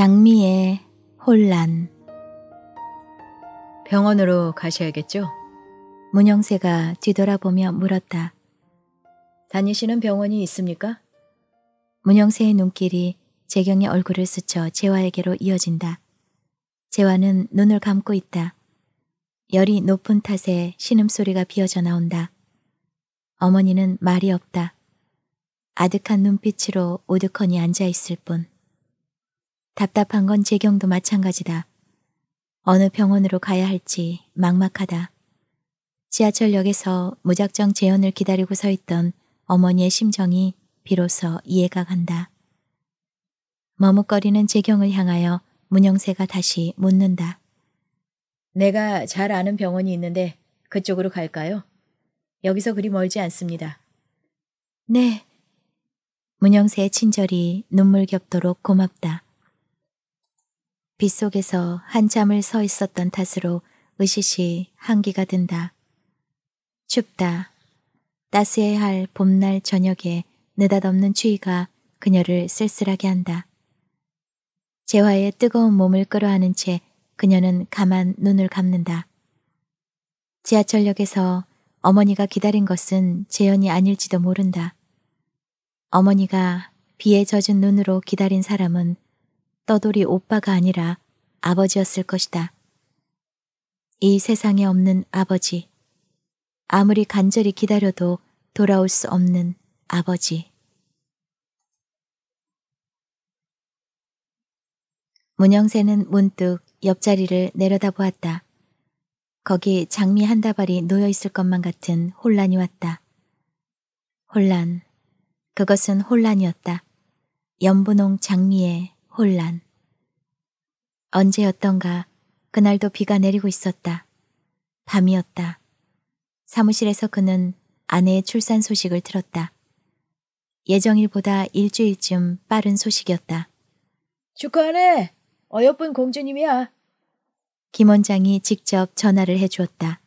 장미의 혼란 병원으로 가셔야겠죠? 문영세가 뒤돌아보며 물었다. 다니시는 병원이 있습니까? 문영세의 눈길이 재경의 얼굴을 스쳐 재화에게로 이어진다. 재화는 눈을 감고 있다. 열이 높은 탓에 신음소리가 비어져 나온다. 어머니는 말이 없다. 아득한 눈빛으로 오드컨이 앉아 있을 뿐. 답답한 건 재경도 마찬가지다. 어느 병원으로 가야 할지 막막하다. 지하철역에서 무작정 재현을 기다리고 서 있던 어머니의 심정이 비로소 이해가 간다. 머뭇거리는 재경을 향하여 문영세가 다시 묻는다. 내가 잘 아는 병원이 있는데 그쪽으로 갈까요? 여기서 그리 멀지 않습니다. 네. 문영세의 친절이 눈물 겹도록 고맙다. 빗속에서 한참을 서 있었던 탓으로 으시시 한기가 든다. 춥다. 따스해야 할 봄날 저녁에 느닷없는 추위가 그녀를 쓸쓸하게 한다. 재화의 뜨거운 몸을 끌어안은 채 그녀는 가만 눈을 감는다. 지하철역에서 어머니가 기다린 것은 재현이 아닐지도 모른다. 어머니가 비에 젖은 눈으로 기다린 사람은 떠돌이 오빠가 아니라 아버지였을 것이다. 이 세상에 없는 아버지. 아무리 간절히 기다려도 돌아올 수 없는 아버지. 문영세는 문득 옆자리를 내려다보았다. 거기 장미 한 다발이 놓여있을 것만 같은 혼란이 왔다. 혼란. 그것은 혼란이었다. 연분홍 장미에 혼란. 언제였던가 그날도 비가 내리고 있었다. 밤이었다. 사무실에서 그는 아내의 출산 소식을 들었다. 예정일보다 일주일쯤 빠른 소식이었다. 축하하네. 어여쁜 공주님이야. 김 원장이 직접 전화를 해주었다.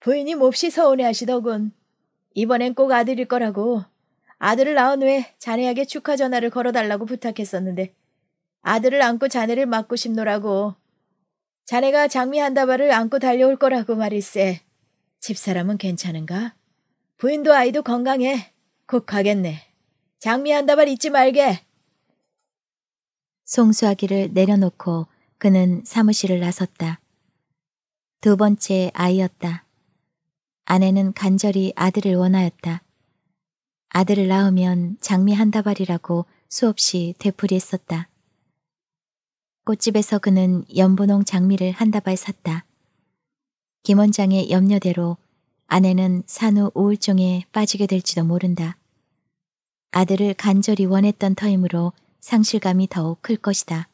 부인이 몹시 서운해하시더군. 이번엔 꼭 아들일 거라고. 아들을 낳은 후에 자네에게 축하 전화를 걸어달라고 부탁했었는데 아들을 안고 자네를 맡고 싶노라고. 자네가 장미 한 다발을 안고 달려올 거라고 말일세. 집사람은 괜찮은가? 부인도 아이도 건강해. 곧 가겠네. 장미 한 다발 잊지 말게. 송수아기를 내려놓고 그는 사무실을 나섰다. 두 번째 아이였다. 아내는 간절히 아들을 원하였다. 아들을 낳으면 장미 한 다발이라고 수없이 되풀이했었다. 꽃집에서 그는 연분홍 장미를 한 다발 샀다. 김 원장의 염려대로 아내는 산후 우울증에 빠지게 될지도 모른다. 아들을 간절히 원했던 터이므로 상실감이 더욱 클 것이다.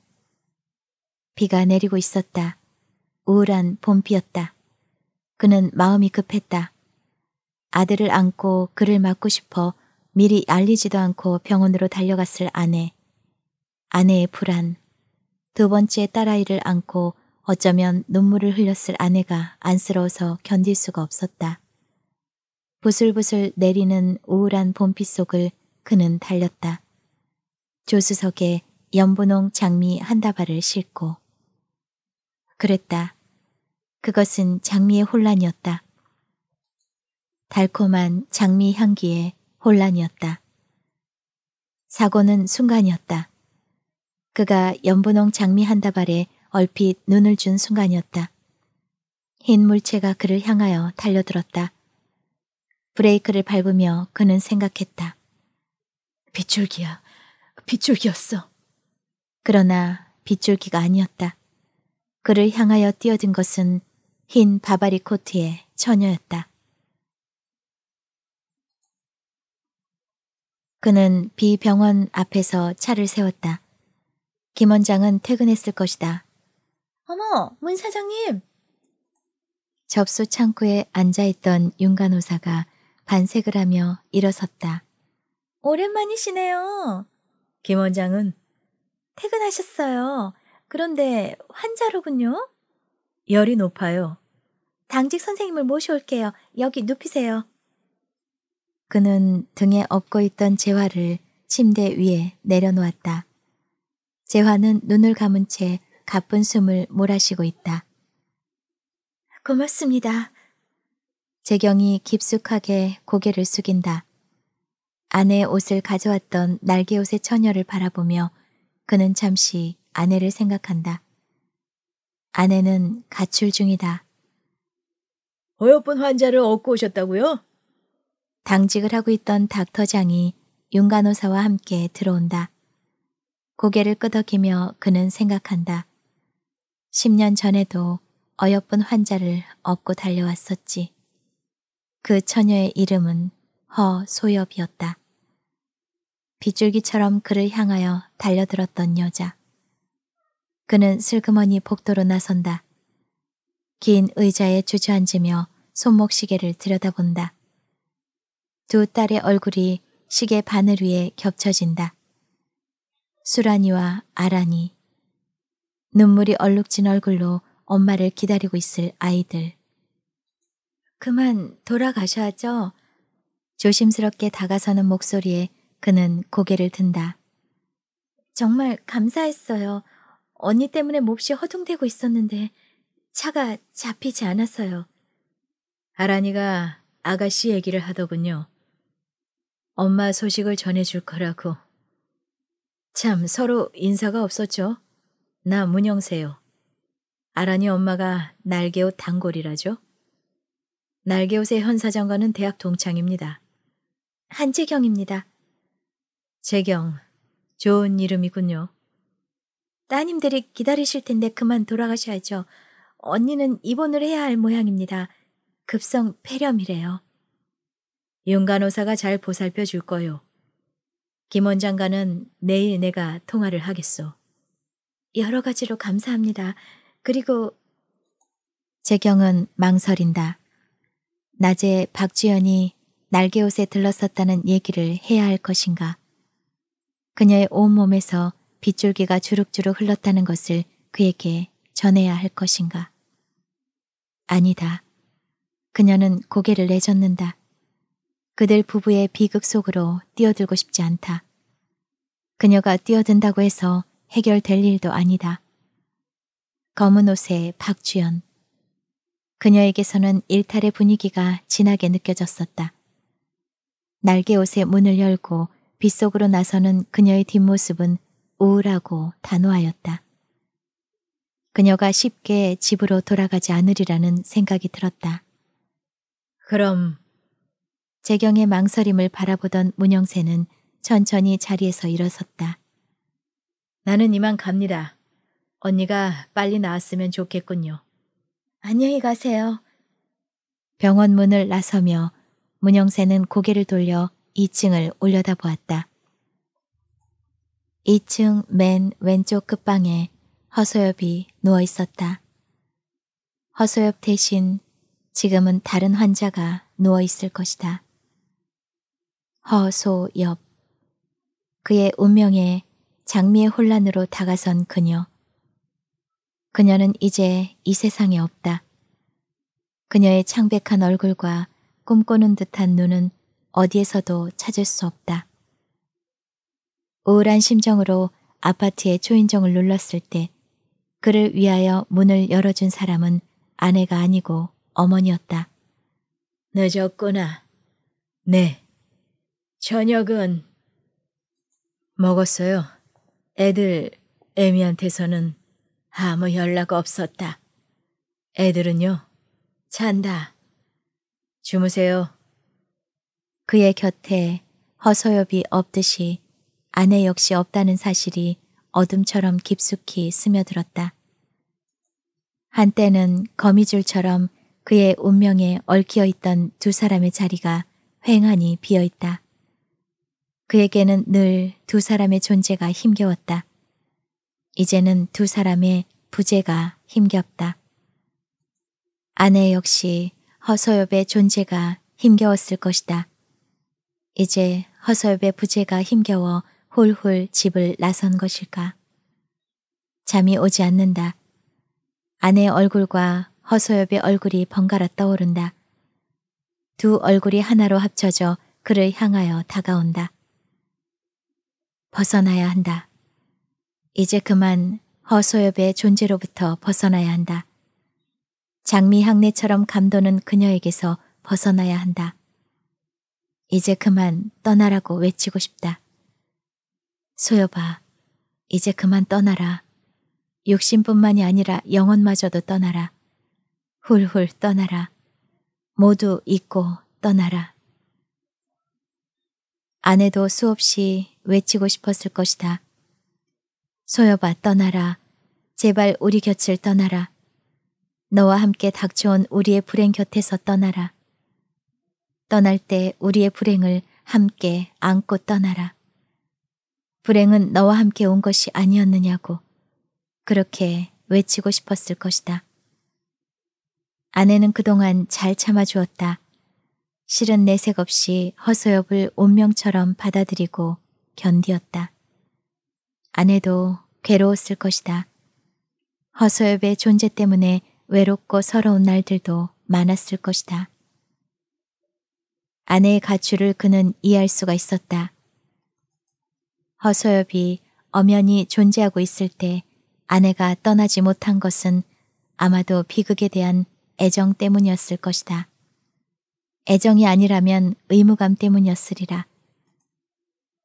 비가 내리고 있었다. 우울한 봄비였다. 그는 마음이 급했다. 아들을 안고 그를 맞고 싶어 미리 알리지도 않고 병원으로 달려갔을 아내, 아내의 불안, 두 번째 딸아이를 안고 어쩌면 눈물을 흘렸을 아내가 안쓰러워서 견딜 수가 없었다. 부슬부슬 내리는 우울한 봄빛 속을 그는 달렸다. 조수석에 연분홍 장미 한 다발을 싣고. 그랬다. 그것은 장미의 혼란이었다. 달콤한 장미 향기에 혼란이었다. 사고는 순간이었다. 그가 연분홍 장미 한 다발에 얼핏 눈을 준 순간이었다. 흰 물체가 그를 향하여 달려들었다. 브레이크를 밟으며 그는 생각했다. 빗줄기야, 빗줄기였어. 그러나 빗줄기가 아니었다. 그를 향하여 뛰어든 것은 흰 바바리 코트의 처녀였다. 그는 비병원 앞에서 차를 세웠다. 김 원장은 퇴근했을 것이다. 어머, 문 사장님! 접수 창구에 앉아있던 윤간호사가 반색을 하며 일어섰다. 오랜만이시네요. 김 원장은 퇴근하셨어요. 그런데 환자로군요. 열이 높아요. 당직 선생님을 모셔올게요. 여기 눕히세요. 그는 등에 업고 있던 재화를 침대 위에 내려놓았다. 재화는 눈을 감은 채 가쁜 숨을 몰아쉬고 있다. 고맙습니다. 재경이 깊숙하게 고개를 숙인다. 아내의 옷을 가져왔던 날개옷의 처녀를 바라보며 그는 잠시 아내를 생각한다. 아내는 가출 중이다. 어여쁜 환자를 얻고 오셨다고요? 당직을 하고 있던 닥터장이 윤간호사와 함께 들어온다. 고개를 끄덕이며 그는 생각한다. 10년 전에도 어여쁜 환자를 업고 달려왔었지. 그 처녀의 이름은 허소엽이었다. 빗줄기처럼 그를 향하여 달려들었던 여자. 그는 슬그머니 복도로 나선다. 긴 의자에 주저앉으며 손목시계를 들여다본다. 두 딸의 얼굴이 시계 바늘 위에 겹쳐진다. 수란이와 아란이. 눈물이 얼룩진 얼굴로 엄마를 기다리고 있을 아이들. 그만 돌아가셔야죠. 조심스럽게 다가서는 목소리에 그는 고개를 든다. 정말 감사했어요. 언니 때문에 몹시 허둥대고 있었는데 차가 잡히지 않았어요. 아란이가 아가씨 얘기를 하더군요. 엄마 소식을 전해줄 거라고. 참 서로 인사가 없었죠. 나 문영세요. 아란이 엄마가 날개옷 단골이라죠. 날개옷의 현 사장과는 대학 동창입니다. 한재경입니다. 재경, 좋은 이름이군요. 따님들이 기다리실 텐데 그만 돌아가셔야죠. 언니는 입원을 해야 할 모양입니다. 급성 폐렴이래요. 윤간호사가 잘 보살펴 줄 거요. 김 원장과는 내일 내가 통화를 하겠소. 여러 가지로 감사합니다. 그리고 재경은 망설인다. 낮에 박주연이 날개옷에 들렀었다는 얘기를 해야 할 것인가. 그녀의 온몸에서 빗줄기가 주룩주룩 흘렀다는 것을 그에게 전해야 할 것인가. 아니다. 그녀는 고개를 내젓는다. 그들 부부의 비극 속으로 뛰어들고 싶지 않다. 그녀가 뛰어든다고 해서 해결될 일도 아니다. 검은 옷의 박주연. 그녀에게서는 일탈의 분위기가 진하게 느껴졌었다. 날개 옷의 문을 열고 빗속으로 나서는 그녀의 뒷모습은 우울하고 단호하였다. 그녀가 쉽게 집으로 돌아가지 않으리라는 생각이 들었다. 그럼 재경의 망설임을 바라보던 문영세는 천천히 자리에서 일어섰다. 나는 이만 갑니다. 언니가 빨리 나왔으면 좋겠군요. 안녕히 가세요. 병원 문을 나서며 문영세는 고개를 돌려 2층을 올려다보았다. 2층 맨 왼쪽 끝방에 허소엽이 누워 있었다. 허소엽 대신 지금은 다른 환자가 누워 있을 것이다. 허소엽. 그의 운명에 장미의 혼란으로 다가선 그녀. 그녀는 이제 이 세상에 없다. 그녀의 창백한 얼굴과 꿈꾸는 듯한 눈은 어디에서도 찾을 수 없다. 우울한 심정으로 아파트의 초인종을 눌렀을 때 그를 위하여 문을 열어준 사람은 아내가 아니고 어머니였다. 늦었구나. 네, 저녁은 먹었어요. 애들 애미한테서는 아무 연락 없었다. 애들은요. 잔다. 주무세요. 그의 곁에 허소엽이 없듯이 아내 역시 없다는 사실이 어둠처럼 깊숙이 스며들었다. 한때는 거미줄처럼 그의 운명에 얽혀 있던 두 사람의 자리가 횡하니 비어 있다. 그에게는 늘 두 사람의 존재가 힘겨웠다. 이제는 두 사람의 부재가 힘겹다. 아내 역시 허서엽의 존재가 힘겨웠을 것이다. 이제 허서엽의 부재가 힘겨워 홀홀 집을 나선 것일까. 잠이 오지 않는다. 아내의 얼굴과 허서엽의 얼굴이 번갈아 떠오른다. 두 얼굴이 하나로 합쳐져 그를 향하여 다가온다. 벗어나야 한다. 이제 그만 허소엽의 존재로부터 벗어나야 한다. 장미 향내처럼 감도는 그녀에게서 벗어나야 한다. 이제 그만 떠나라고 외치고 싶다. 소여봐, 이제 그만 떠나라. 육신뿐만이 아니라 영혼마저도 떠나라. 훌훌 떠나라. 모두 잊고 떠나라. 아내도 수없이 외치고 싶었을 것이다. 소여봐 떠나라. 제발 우리 곁을 떠나라. 너와 함께 닥쳐온 우리의 불행 곁에서 떠나라. 떠날 때 우리의 불행을 함께 안고 떠나라. 불행은 너와 함께 온 것이 아니었느냐고 그렇게 외치고 싶었을 것이다. 아내는 그동안 잘 참아주었다. 실은 내색 없이 허소엽을 운명처럼 받아들이고 견디었다. 아내도 괴로웠을 것이다. 허소엽의 존재 때문에 외롭고 서러운 날들도 많았을 것이다. 아내의 가출을 그는 이해할 수가 있었다. 허소엽이 엄연히 존재하고 있을 때 아내가 떠나지 못한 것은 아마도 비극에 대한 애정 때문이었을 것이다. 애정이 아니라면 의무감 때문이었으리라.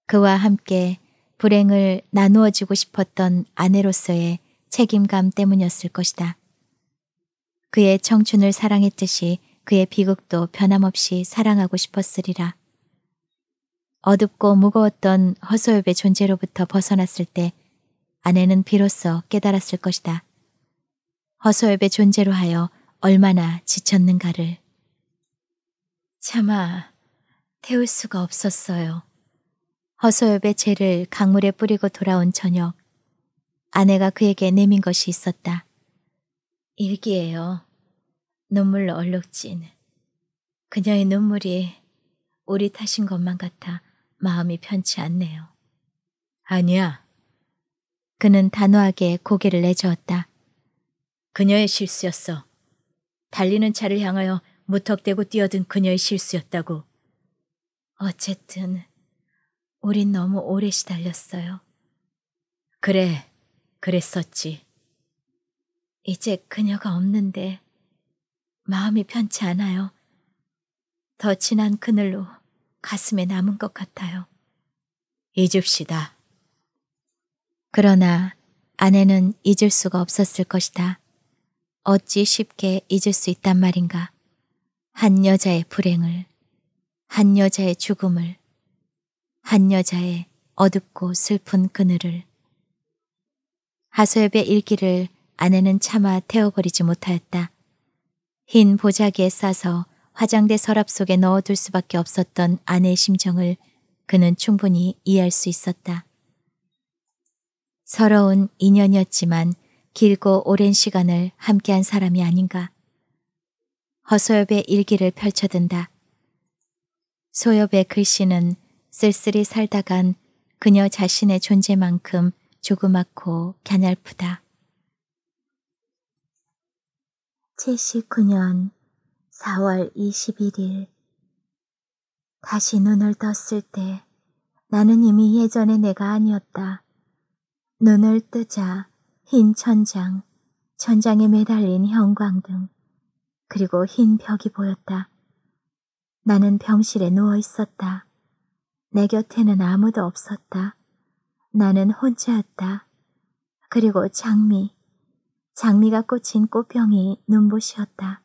그와 함께 불행을 나누어 주고 싶었던 아내로서의 책임감 때문이었을 것이다. 그의 청춘을 사랑했듯이 그의 비극도 변함없이 사랑하고 싶었으리라. 어둡고 무거웠던 허소엽의 존재로부터 벗어났을 때 아내는 비로소 깨달았을 것이다. 허소엽의 존재로 하여 얼마나 지쳤는가를. 차마 태울 수가 없었어요. 허소엽의 죄를 강물에 뿌리고 돌아온 저녁 아내가 그에게 내민 것이 있었다. 일기예요. 눈물로 얼룩진 그녀의 눈물이 우리 탓인 것만 같아 마음이 편치 않네요. 아니야. 그는 단호하게 고개를 내저었다. 그녀의 실수였어. 달리는 차를 향하여 무턱대고 뛰어든 그녀의 실수였다고. 어쨌든 우린 너무 오래 시달렸어요. 그래, 그랬었지. 이제 그녀가 없는데 마음이 편치 않아요. 더 진한 그늘로 가슴에 남은 것 같아요. 잊읍시다. 그러나 아내는 잊을 수가 없었을 것이다. 어찌 쉽게 잊을 수 있단 말인가. 한 여자의 불행을, 한 여자의 죽음을, 한 여자의 어둡고 슬픈 그늘을. 하소엽의 일기를 아내는 차마 태워버리지 못하였다. 흰 보자기에 싸서 화장대 서랍 속에 넣어둘 수밖에 없었던 아내의 심정을 그는 충분히 이해할 수 있었다. 서러운 인연이었지만 길고 오랜 시간을 함께한 사람이 아닌가. 허소엽의 일기를 펼쳐든다. 소엽의 글씨는 쓸쓸히 살다간 그녀 자신의 존재만큼 조그맣고 갸냘프다. 79년 4월 21일 다시 눈을 떴을 때 나는 이미 예전의 내가 아니었다. 눈을 뜨자 흰 천장, 천장에 매달린 형광등, 그리고 흰 벽이 보였다. 나는 병실에 누워 있었다. 내 곁에는 아무도 없었다. 나는 혼자였다. 그리고 장미, 장미가 꽂힌 꽃병이 눈부시었다.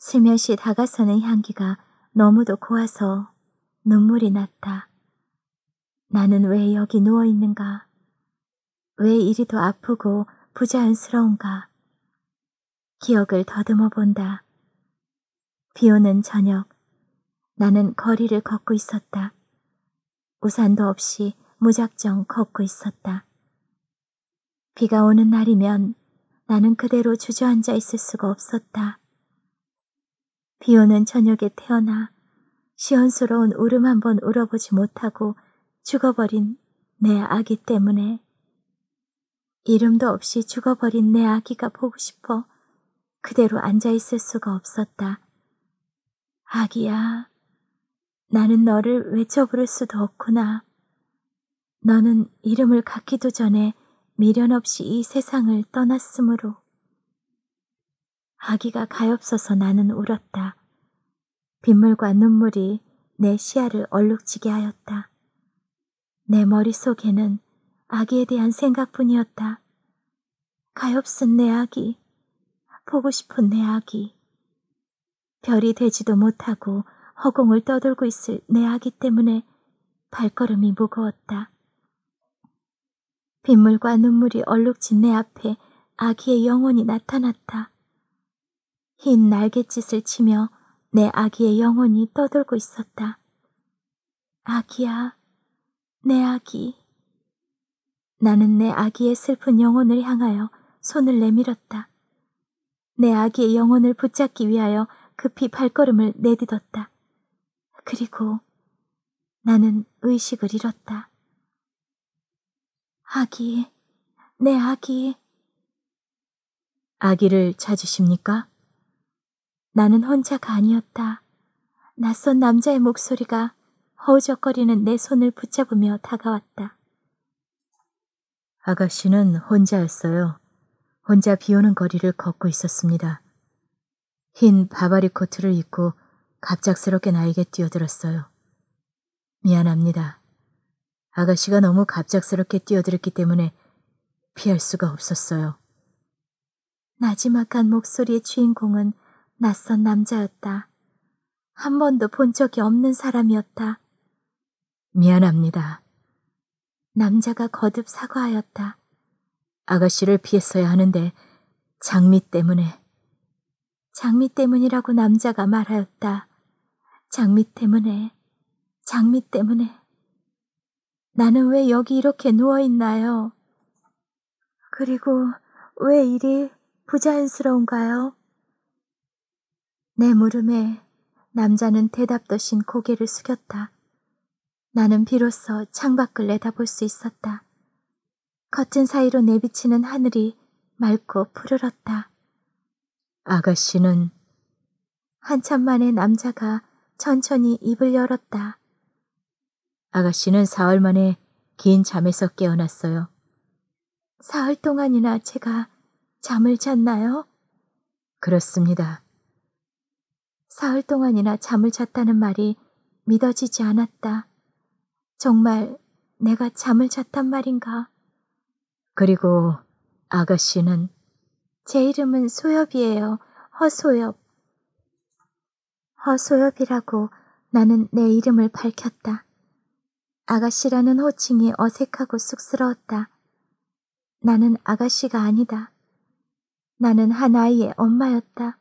슬며시 다가서는 향기가 너무도 고와서 눈물이 났다. 나는 왜 여기 누워 있는가? 왜 이리도 아프고 부자연스러운가? 기억을 더듬어 본다. 비 오는 저녁, 나는 거리를 걷고 있었다. 우산도 없이 무작정 걷고 있었다. 비가 오는 날이면 나는 그대로 주저앉아 있을 수가 없었다. 비 오는 저녁에 태어나 시원스러운 울음 한 번 울어보지 못하고 죽어버린 내 아기 때문에 이름도 없이 죽어버린 내 아기가 보고 싶어 그대로 앉아있을 수가 없었다. 아기야, 나는 너를 외쳐 부를 수도 없구나. 너는 이름을 갖기도 전에 미련 없이 이 세상을 떠났으므로. 아기가 가엾어서 나는 울었다. 빗물과 눈물이 내 시야를 얼룩지게 하였다. 내 머릿속에는 아기에 대한 생각뿐이었다. 가엾은 내 아기, 보고 싶은 내 아기. 별이 되지도 못하고 허공을 떠돌고 있을 내 아기 때문에 발걸음이 무거웠다. 빗물과 눈물이 얼룩진 내 앞에 아기의 영혼이 나타났다. 흰 날갯짓을 치며 내 아기의 영혼이 떠돌고 있었다. 아기야, 내 아기. 나는 내 아기의 슬픈 영혼을 향하여 손을 내밀었다. 내 아기의 영혼을 붙잡기 위하여 급히 발걸음을 내딛었다. 그리고 나는 의식을 잃었다. 아기, 내 아기. 아기를 찾으십니까? 나는 혼자가 아니었다. 낯선 남자의 목소리가 허우적거리는 내 손을 붙잡으며 다가왔다. 아가씨는 혼자였어요. 혼자 비오는 거리를 걷고 있었습니다. 흰 바바리 코트를 입고 갑작스럽게 나에게 뛰어들었어요. 미안합니다. 아가씨가 너무 갑작스럽게 뛰어들었기 때문에 피할 수가 없었어요. 나지막한 목소리의 주인공은 낯선 남자였다. 한 번도 본 적이 없는 사람이었다. 미안합니다. 남자가 거듭 사과하였다. 아가씨를 피했어야 하는데 장미 때문에. 장미 때문이라고 남자가 말하였다. 장미 때문에, 장미 때문에. 나는 왜 여기 이렇게 누워있나요? 그리고 왜 이리 부자연스러운가요? 내 물음에 남자는 대답도 신 고개를 숙였다. 나는 비로소 창밖을 내다볼 수 있었다. 커튼 사이로 내비치는 하늘이 맑고 푸르렀다. 아가씨는 한참 만에 남자가 천천히 입을 열었다. 아가씨는 사흘 만에 긴 잠에서 깨어났어요. 사흘 동안이나 제가 잠을 잤나요? 그렇습니다. 사흘 동안이나 잠을 잤다는 말이 믿어지지 않았다. 정말 내가 잠을 잤단 말인가? 그리고 아가씨는 제 이름은 소엽이에요. 허소엽. 허소엽이라고 나는 내 이름을 밝혔다. 아가씨라는 호칭이 어색하고 쑥스러웠다. 나는 아가씨가 아니다. 나는 한 아이의 엄마였다.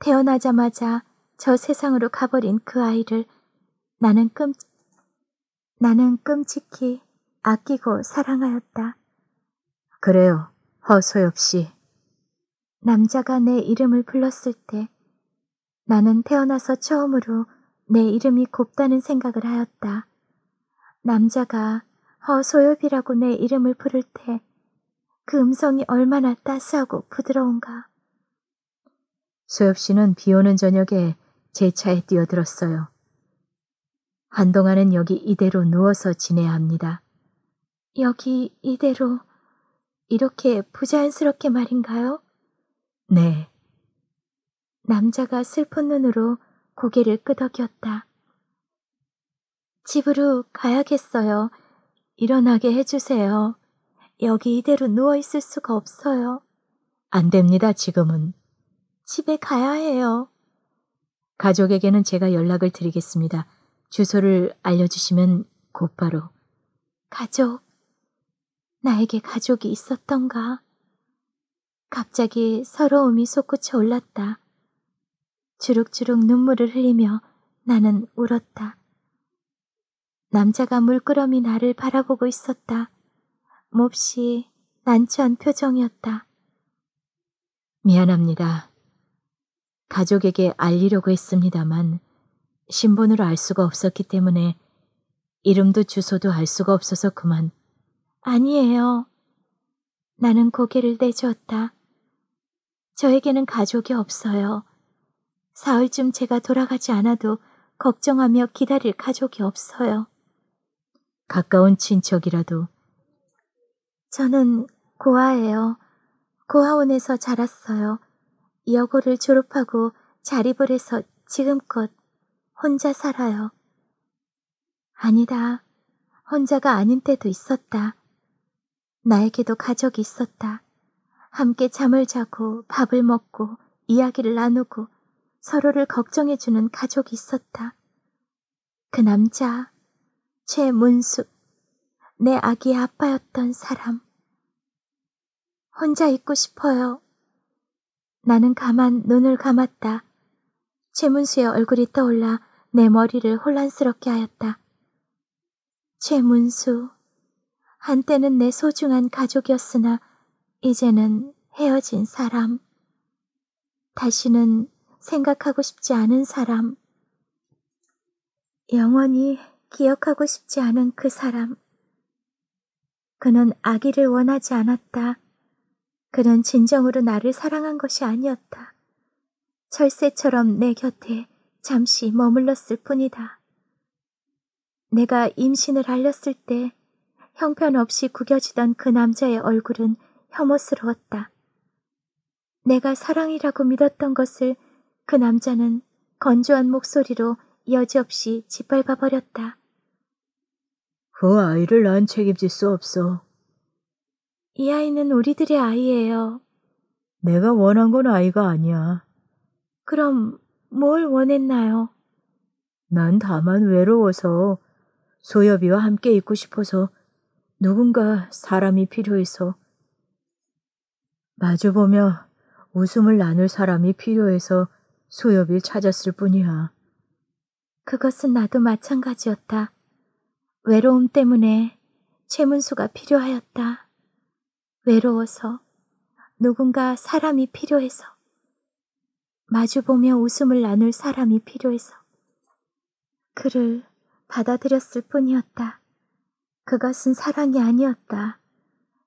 태어나자마자 저 세상으로 가버린 그 아이를 나는 끔 나는 끔찍히 아끼고 사랑하였다. 그래요. 허소엽씨. 남자가 내 이름을 불렀을 때 나는 태어나서 처음으로 내 이름이 곱다는 생각을 하였다. 남자가 허소엽이라고 내 이름을 부를 때 그 음성이 얼마나 따스하고 부드러운가. 소엽 씨는 비 오는 저녁에 제 차에 뛰어들었어요. 한동안은 여기 이대로 누워서 지내야 합니다. 여기 이대로 이렇게 부자연스럽게 말인가요? 네. 남자가 슬픈 눈으로 고개를 끄덕였다. 집으로 가야겠어요. 일어나게 해주세요. 여기 이대로 누워있을 수가 없어요. 안 됩니다, 지금은. 집에 가야 해요. 가족에게는 제가 연락을 드리겠습니다. 주소를 알려주시면 곧바로. 가족. 나에게 가족이 있었던가? 갑자기 서러움이 솟구쳐 올랐다. 주룩주룩 눈물을 흘리며 나는 울었다. 남자가 물끄러미 나를 바라보고 있었다. 몹시 난처한 표정이었다. 미안합니다. 가족에게 알리려고 했습니다만 신분으로 알 수가 없었기 때문에 이름도 주소도 알 수가 없어서 그만 아니에요. 나는 고개를 내주었다. 저에게는 가족이 없어요. 사흘쯤 제가 돌아가지 않아도 걱정하며 기다릴 가족이 없어요. 가까운 친척이라도. 저는 고아예요. 고아원에서 자랐어요. 여고를 졸업하고 자립을 해서 지금껏 혼자 살아요. 아니다. 혼자가 아닌 때도 있었다. 나에게도 가족이 있었다. 함께 잠을 자고 밥을 먹고 이야기를 나누고 서로를 걱정해주는 가족이 있었다. 그 남자, 최문수내 아기의 아빠였던 사람. 혼자 있고 싶어요. 나는 가만 눈을 감았다. 최문수의 얼굴이 떠올라 내 머리를 혼란스럽게 하였다. 최문수, 한때는 내 소중한 가족이었으나 이제는 헤어진 사람. 다시는 생각하고 싶지 않은 사람. 영원히 기억하고 싶지 않은 그 사람. 그는 아기를 원하지 않았다. 그는 진정으로 나를 사랑한 것이 아니었다. 철새처럼 내 곁에 잠시 머물렀을 뿐이다. 내가 임신을 알렸을 때 형편없이 구겨지던 그 남자의 얼굴은 혐오스러웠다. 내가 사랑이라고 믿었던 것을 그 남자는 건조한 목소리로 여지없이 짓밟아 버렸다. 그 아이를 난 책임질 수 없어. 이 아이는 우리들의 아이예요. 내가 원한 건 아이가 아니야. 그럼 뭘 원했나요? 난 다만 외로워서 소여비와 함께 있고 싶어서 누군가 사람이 필요해서 마주보며 웃음을 나눌 사람이 필요해서 소엽이 찾았을 뿐이야. 그것은 나도 마찬가지였다. 외로움 때문에 최문수가 필요하였다. 외로워서 누군가 사람이 필요해서 마주보며 웃음을 나눌 사람이 필요해서 그를 받아들였을 뿐이었다. 그것은 사랑이 아니었다.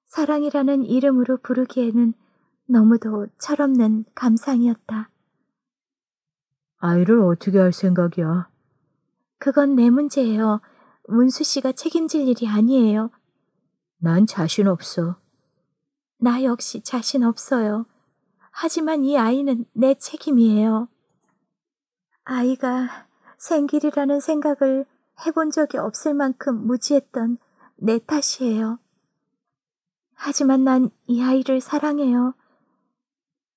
사랑이라는 이름으로 부르기에는 너무도 철없는 감상이었다. 아이를 어떻게 할 생각이야? 그건 내 문제예요. 문수 씨가 책임질 일이 아니에요. 난 자신 없어. 나 역시 자신 없어요. 하지만 이 아이는 내 책임이에요. 아이가 생길이라는 생각을 해본 적이 없을 만큼 무지했던 내 탓이에요. 하지만 난 이 아이를 사랑해요.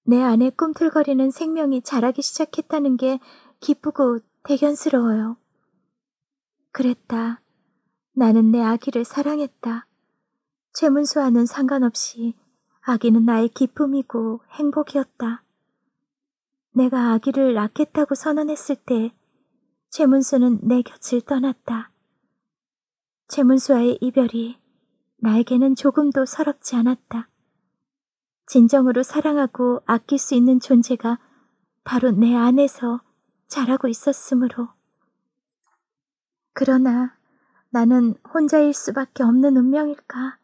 내 안에 꿈틀거리는 생명이 자라기 시작했다는 게 기쁘고 대견스러워요. 그랬다. 나는 내 아기를 사랑했다. 최문수와는 상관없이 아기는 나의 기쁨이고 행복이었다. 내가 아기를 낳겠다고 선언했을 때 최문수는 내 곁을 떠났다. 최문수와의 이별이 나에게는 조금도 서럽지 않았다. 진정으로 사랑하고 아낄 수 있는 존재가 바로 내 안에서 자라고 있었으므로. 그러나 나는 혼자일 수밖에 없는 운명일까?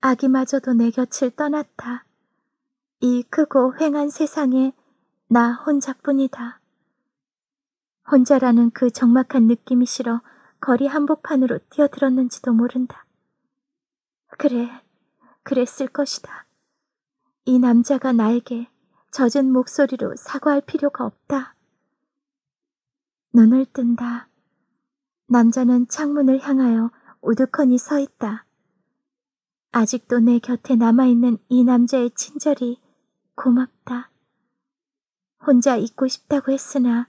아기마저도 내 곁을 떠났다. 이 크고 횡한 세상에 나 혼자뿐이다. 혼자라는 그 적막한 느낌이 싫어 거리 한복판으로 뛰어들었는지도 모른다. 그래, 그랬을 것이다. 이 남자가 나에게 젖은 목소리로 사과할 필요가 없다. 눈을 뜬다. 남자는 창문을 향하여 우두커니 서 있다. 아직도 내 곁에 남아있는 이 남자의 친절이 고맙다. 혼자 있고 싶다고 했으나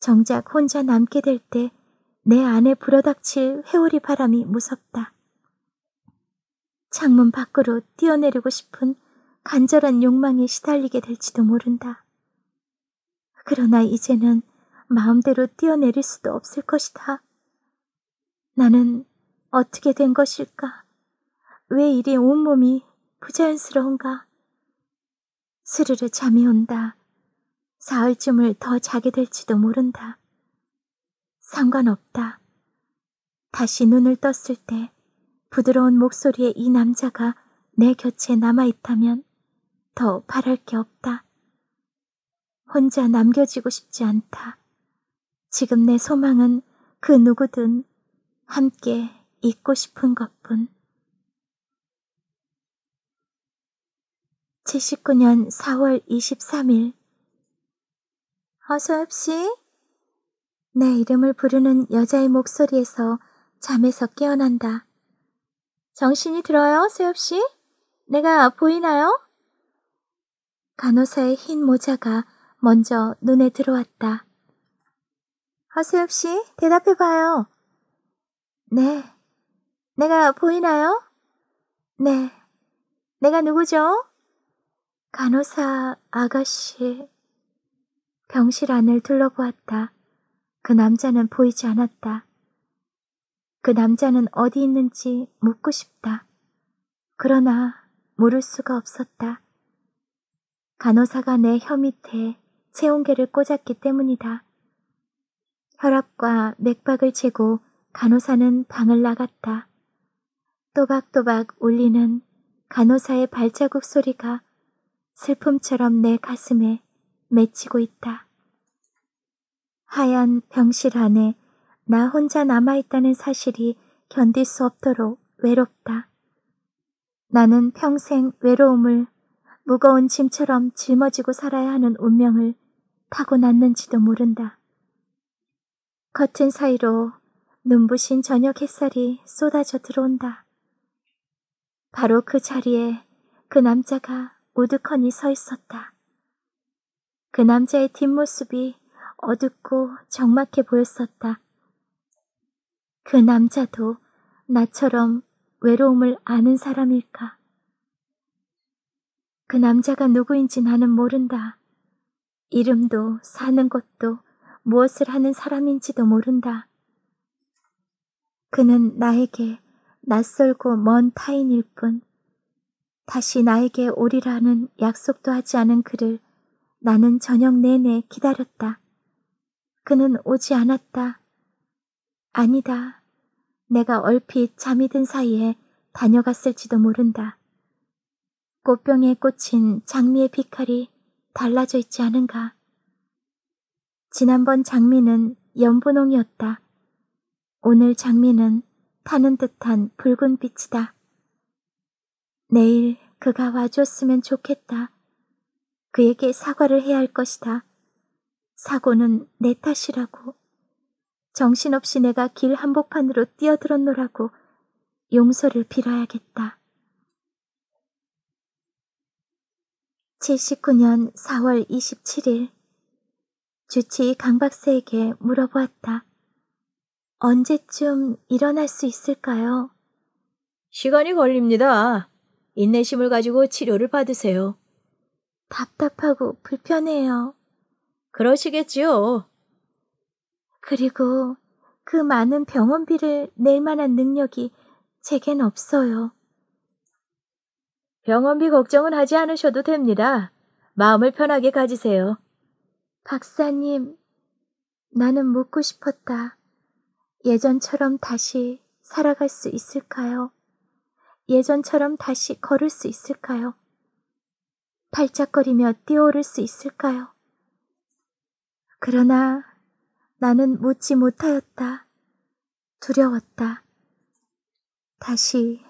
정작 혼자 남게 될때 내 안에 불어닥칠 회오리 바람이 무섭다. 창문 밖으로 뛰어내리고 싶은 간절한 욕망에 시달리게 될지도 모른다. 그러나 이제는 마음대로 뛰어내릴 수도 없을 것이다. 나는 어떻게 된 것일까? 왜 이리 온몸이 부자연스러운가? 스르르 잠이 온다. 사흘쯤을 더 자게 될지도 모른다. 상관없다. 다시 눈을 떴을 때 부드러운 목소리의 이 남자가 내 곁에 남아있다면 더 바랄 게 없다. 혼자 남겨지고 싶지 않다. 지금 내 소망은 그 누구든 함께 있고 싶은 것뿐. 79년 4월 23일 어서없이 내 이름을 부르는 여자의 목소리에서 잠에서 깨어난다. 정신이 들어요, 세엽씨? 내가 보이나요? 간호사의 흰 모자가 먼저 눈에 들어왔다. 허수엽씨, 어, 대답해봐요. 네. 내가 보이나요? 네. 내가 누구죠? 간호사 아가씨. 병실 안을 둘러보았다. 그 남자는 보이지 않았다. 그 남자는 어디 있는지 묻고 싶다. 그러나 모를 수가 없었다. 간호사가 내 혀 밑에 체온계를 꽂았기 때문이다. 혈압과 맥박을 재고 간호사는 방을 나갔다. 또박또박 울리는 간호사의 발자국 소리가 슬픔처럼 내 가슴에 맺히고 있다. 하얀 병실 안에 나 혼자 남아있다는 사실이 견딜 수 없도록 외롭다. 나는 평생 외로움을 무거운 짐처럼 짊어지고 살아야 하는 운명을 타고났는지도 모른다. 커튼 사이로 눈부신 저녁 햇살이 쏟아져 들어온다. 바로 그 자리에 그 남자가 우두커니 서 있었다. 그 남자의 뒷모습이 어둡고 적막해 보였었다. 그 남자도 나처럼 외로움을 아는 사람일까? 그 남자가 누구인지 나는 모른다. 이름도 사는 것도 무엇을 하는 사람인지도 모른다. 그는 나에게 낯설고 먼 타인일 뿐 다시 나에게 오리라는 약속도 하지 않은 그를 나는 저녁 내내 기다렸다. 그는 오지 않았다. 아니다. 내가 얼핏 잠이 든 사이에 다녀갔을지도 모른다. 꽃병에 꽂힌 장미의 빛깔이 달라져 있지 않은가. 지난번 장미는 연분홍이었다. 오늘 장미는 타는 듯한 붉은 빛이다. 내일 그가 와줬으면 좋겠다. 그에게 사과를 해야 할 것이다. 사고는 내 탓이라고. 정신없이 내가 길 한복판으로 뛰어들었노라고 용서를 빌어야겠다. 79년 4월 27일 주치 의 강박사에게 물어보았다. 언제쯤 일어날 수 있을까요? 시간이 걸립니다. 인내심을 가지고 치료를 받으세요. 답답하고 불편해요. 그러시겠지요. 그리고 그 많은 병원비를 낼 만한 능력이 제겐 없어요. 병원비 걱정은 하지 않으셔도 됩니다. 마음을 편하게 가지세요. 박사님, 나는 묻고 싶었다. 예전처럼 다시 살아갈 수 있을까요? 예전처럼 다시 걸을 수 있을까요? 발짝거리며 뛰어오를 수 있을까요? 그러나 나는 못지 못하였다. 두려웠다. 다시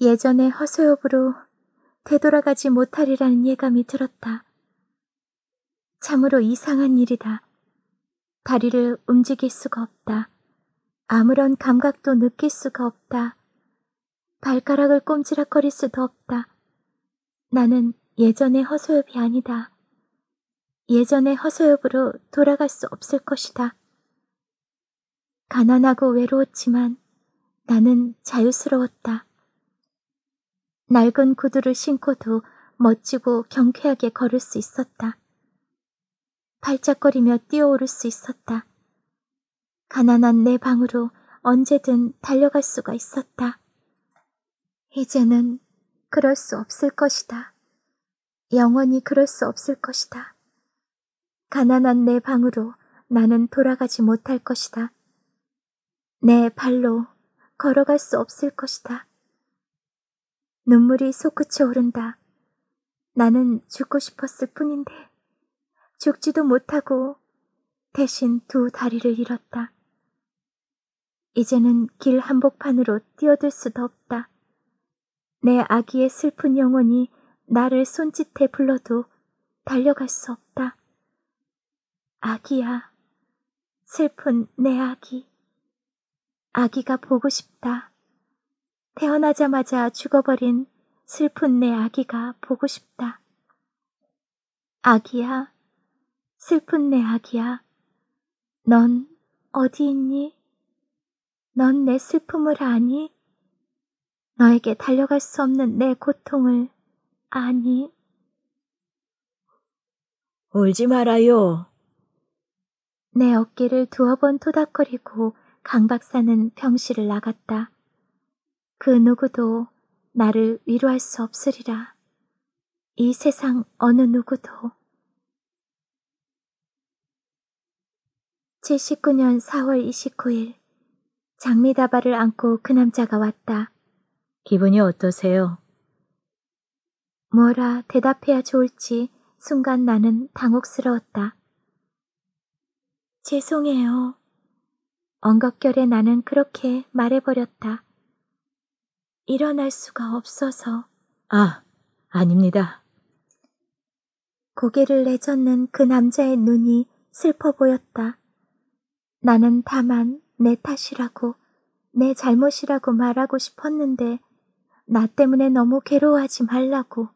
예전의 허소엽으로 되돌아가지 못하리라는 예감이 들었다. 참으로 이상한 일이다. 다리를 움직일 수가 없다. 아무런 감각도 느낄 수가 없다. 발가락을 꼼지락거릴 수도 없다. 나는 예전의 허소엽이 아니다. 예전의 허소엽으로 돌아갈 수 없을 것이다. 가난하고 외로웠지만 나는 자유스러웠다. 낡은 구두를 신고도 멋지고 경쾌하게 걸을 수 있었다. 발짝거리며 뛰어오를 수 있었다. 가난한 내 방으로 언제든 달려갈 수가 있었다. 이제는 그럴 수 없을 것이다. 영원히 그럴 수 없을 것이다. 가난한 내 방으로 나는 돌아가지 못할 것이다. 내 발로 걸어갈 수 없을 것이다. 눈물이 솟구쳐 오른다. 나는 죽고 싶었을 뿐인데 죽지도 못하고 대신 두 다리를 잃었다. 이제는 길 한복판으로 뛰어들 수도 없다. 내 아기의 슬픈 영혼이 나를 손짓해 불러도 달려갈 수 없다. 아기야, 슬픈 내 아기. 아기가 보고 싶다. 태어나자마자 죽어버린 슬픈 내 아기가 보고 싶다. 아기야, 슬픈 내 아기야, 넌 어디 있니? 넌 내 슬픔을 아니? 너에게 달려갈 수 없는 내 고통을 아니? 울지 말아요. 내 어깨를 두어 번 토닥거리고 강 박사는 병실을 나갔다. 그 누구도 나를 위로할 수 없으리라. 이 세상 어느 누구도. 79년 4월 29일 장미다발을 안고 그 남자가 왔다. 기분이 어떠세요? 뭐라 대답해야 좋을지 순간 나는 당혹스러웠다. 죄송해요. 엉겁결에 나는 그렇게 말해버렸다. 일어날 수가 없어서. 아, 아닙니다. 고개를 내젓는 그 남자의 눈이 슬퍼 보였다. 나는 다만 내 탓이라고, 내 잘못이라고 말하고 싶었는데, 나 때문에 너무 괴로워하지 말라고.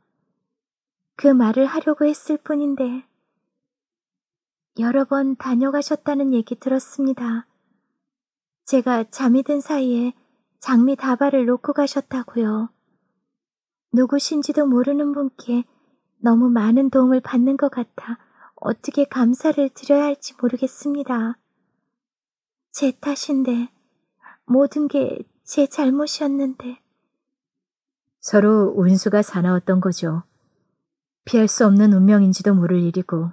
그 말을 하려고 했을 뿐인데, 여러 번 다녀가셨다는 얘기 들었습니다. 제가 잠이 든 사이에 장미 다발을 놓고 가셨다고요. 누구신지도 모르는 분께 너무 많은 도움을 받는 것 같아 어떻게 감사를 드려야 할지 모르겠습니다. 제 탓인데 모든 게 제 잘못이었는데 서로 운수가 사나웠던 거죠. 피할 수 없는 운명인지도 모를 일이고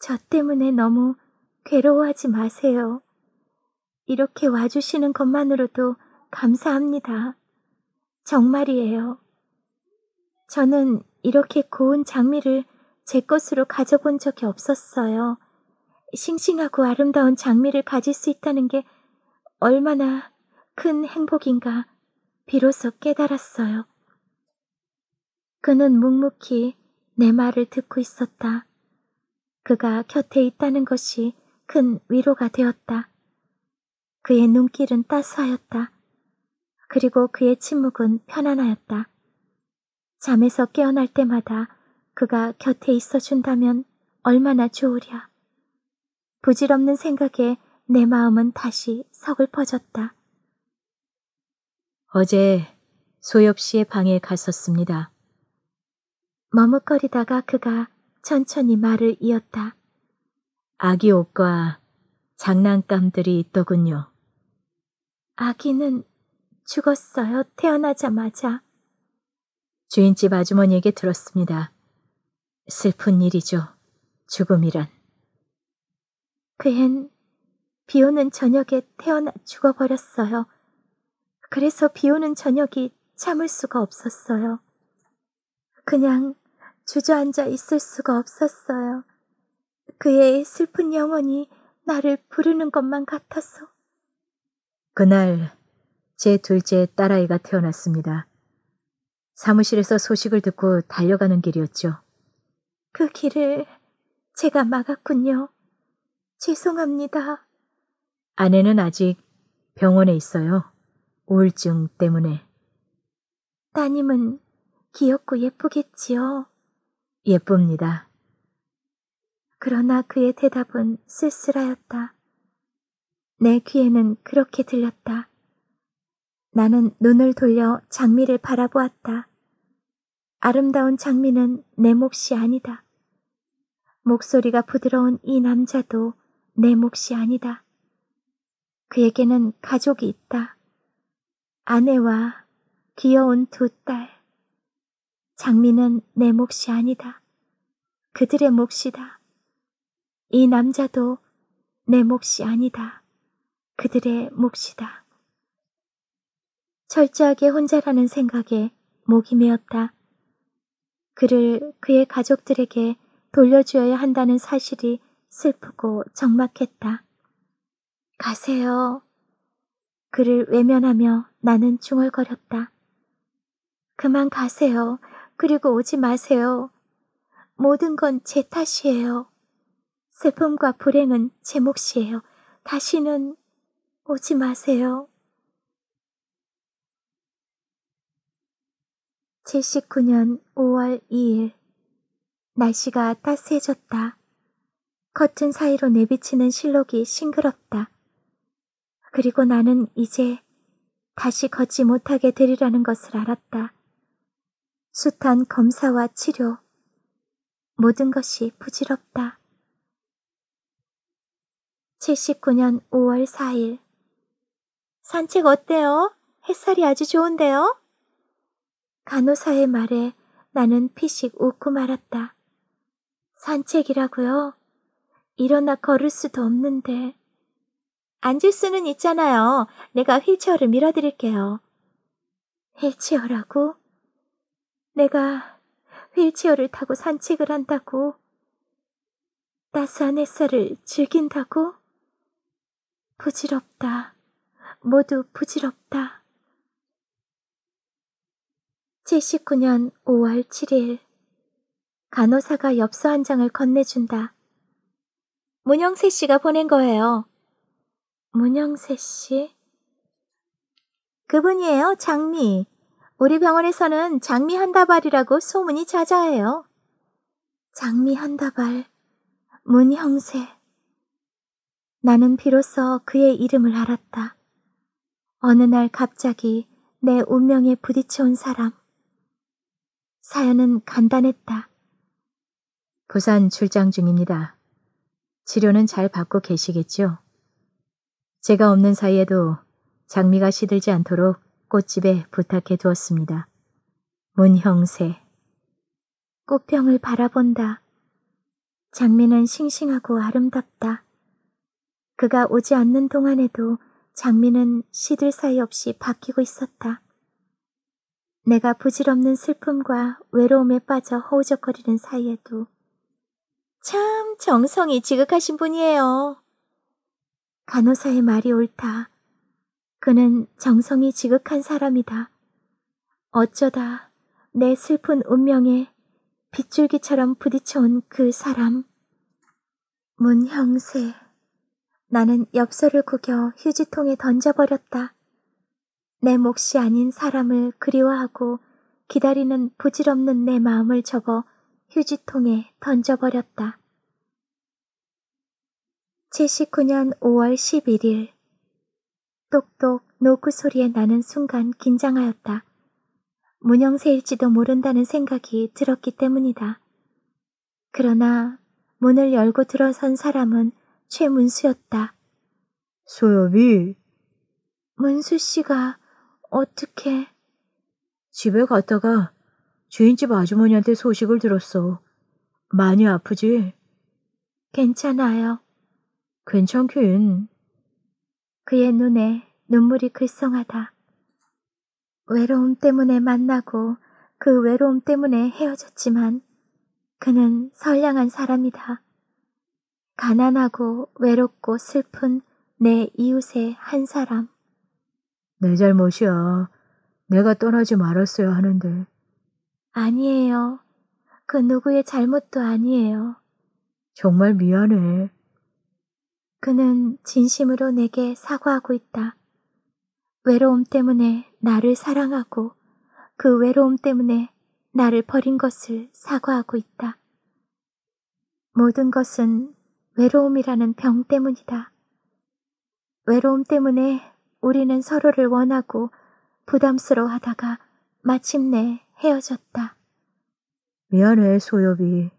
저 때문에 너무 괴로워하지 마세요. 이렇게 와주시는 것만으로도 감사합니다. 정말이에요. 저는 이렇게 고운 장미를 제 것으로 가져본 적이 없었어요. 싱싱하고 아름다운 장미를 가질 수 있다는 게 얼마나 큰 행복인가 비로소 깨달았어요. 그는 묵묵히 내 말을 듣고 있었다. 그가 곁에 있다는 것이 큰 위로가 되었다. 그의 눈길은 따스하였다. 그리고 그의 침묵은 편안하였다. 잠에서 깨어날 때마다 그가 곁에 있어준다면 얼마나 좋으랴. 부질없는 생각에 내 마음은 다시 서글퍼졌다. 어제 소엽 씨의 방에 갔었습니다. 머뭇거리다가 그가 천천히 말을 이었다. 아기 옷과 장난감들이 있더군요. 아기는 죽었어요, 태어나자마자. 주인집 아주머니에게 들었습니다. 슬픈 일이죠, 죽음이란. 그앤비 오는 저녁에 태어나 죽어버렸어요. 그래서 비 오는 저녁이 참을 수가 없었어요. 그냥 주저앉아 있을 수가 없었어요. 그의 슬픈 영혼이 나를 부르는 것만 같아서. 그날 제 둘째 딸아이가 태어났습니다. 사무실에서 소식을 듣고 달려가는 길이었죠. 그 길을 제가 막았군요. 죄송합니다. 아내는 아직 병원에 있어요. 우울증 때문에. 따님은 귀엽고 예쁘겠지요. 예쁩니다. 그러나 그의 대답은 쓸쓸하였다. 내 귀에는 그렇게 들렸다. 나는 눈을 돌려 장미를 바라보았다. 아름다운 장미는 내 몫이 아니다. 목소리가 부드러운 이 남자도 내 몫이 아니다. 그에게는 가족이 있다. 아내와 귀여운 두 딸. 장미는 내 몫이 아니다. 그들의 몫이다. 이 남자도 내 몫이 아니다. 그들의 몫이다. 철저하게 혼자라는 생각에 목이 메었다. 그를 그의 가족들에게 돌려주어야 한다는 사실이 슬프고 적막했다. 가세요. 그를 외면하며 나는 중얼거렸다. 그만 가세요. 그리고 오지 마세요. 모든 건 제 탓이에요. 슬픔과 불행은 제 몫이에요. 다시는 오지 마세요. 79년 5월 2일 날씨가 따스해졌다. 커튼 사이로 내비치는 실록이 싱그럽다. 그리고 나는 이제 다시 걷지 못하게 되리라는 것을 알았다. 숱한 검사와 치료, 모든 것이 부질없다. 79년 5월 4일. 산책 어때요? 햇살이 아주 좋은데요? 간호사의 말에 나는 피식 웃고 말았다. 산책이라고요? 일어나 걸을 수도 없는데. 앉을 수는 있잖아요. 내가 휠체어를 밀어드릴게요. 휠체어라고? 내가 휠체어를 타고 산책을 한다고, 따스한 햇살을 즐긴다고? 부질없다. 모두 부질없다. 79년 5월 7일 간호사가 엽서 한 장을 건네준다. 문영세 씨가 보낸 거예요. 문영세 씨? 그분이에요, 장미. 우리 병원에서는 장미 한 다발이라고 소문이 자자해요. 장미 한 다발, 문형세. 나는 비로소 그의 이름을 알았다. 어느 날 갑자기 내 운명에 부딪혀온 사람. 사연은 간단했다. 부산 출장 중입니다. 치료는 잘 받고 계시겠죠? 제가 없는 사이에도 장미가 시들지 않도록 꽃집에 부탁해 두었습니다. 문형세 꽃병을 바라본다. 장미는 싱싱하고 아름답다. 그가 오지 않는 동안에도 장미는 시들 사이 없이 바뀌고 있었다. 내가 부질없는 슬픔과 외로움에 빠져 허우적거리는 사이에도 참 정성이 지극하신 분이에요. 간호사의 말이 옳다. 그는 정성이 지극한 사람이다. 어쩌다 내 슬픈 운명에 빗줄기처럼 부딪혀온 그 사람. 문형세. 나는 엽서를 구겨 휴지통에 던져버렸다. 내 몫이 아닌 사람을 그리워하고 기다리는 부질없는 내 마음을 접어 휴지통에 던져버렸다. 79년 5월 11일 똑똑 노크 소리에 나는 순간 긴장하였다. 문영세일지도 모른다는 생각이 들었기 때문이다. 그러나 문을 열고 들어선 사람은 최문수였다. 소엽이 문수 씨가 어떻게 집에 갔다가 주인집 아주머니한테 소식을 들었어. 많이 아프지? 괜찮아요. 괜찮긴. 그의 눈에 눈물이 글썽하다. 외로움 때문에 만나고 그 외로움 때문에 헤어졌지만 그는 선량한 사람이다. 가난하고 외롭고 슬픈 내 이웃의 한 사람. 내 잘못이야. 내가 떠나지 말았어야 하는데. 아니에요. 그 누구의 잘못도 아니에요. 정말 미안해. 그는 진심으로 내게 사과하고 있다. 외로움 때문에 나를 사랑하고 그 외로움 때문에 나를 버린 것을 사과하고 있다. 모든 것은 외로움이라는 병 때문이다. 외로움 때문에 우리는 서로를 원하고 부담스러워 하다가 마침내 헤어졌다. 미안해, 소엽이.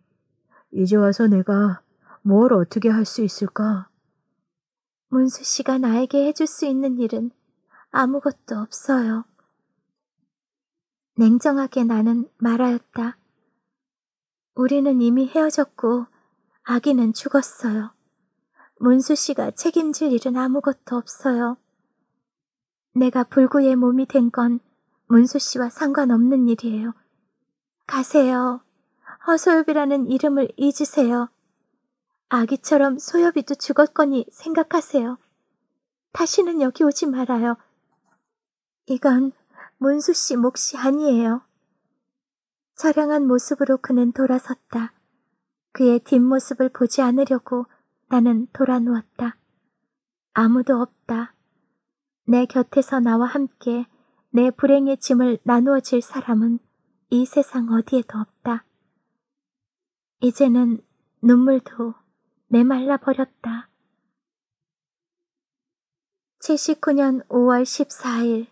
이제 와서 내가 뭘 어떻게 할 수 있을까? 문수 씨가 나에게 해줄 수 있는 일은 아무것도 없어요. 냉정하게 나는 말하였다. 우리는 이미 헤어졌고 아기는 죽었어요. 문수 씨가 책임질 일은 아무것도 없어요. 내가 불구의 몸이 된 건 문수 씨와 상관없는 일이에요. 가세요. 허소엽이라는 이름을 잊으세요. 아기처럼 소엽이도 죽었거니 생각하세요. 다시는 여기 오지 말아요. 이건 문수 씨 몫이 아니에요. 처량한 모습으로 그는 돌아섰다. 그의 뒷모습을 보지 않으려고 나는 돌아누웠다. 아무도 없다. 내 곁에서 나와 함께 내 불행의 짐을 나누어 질 사람은 이 세상 어디에도 없다. 이제는 눈물도 메말라 버렸다. 79년 5월 14일